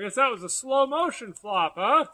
I guess that was a slow motion flop, huh?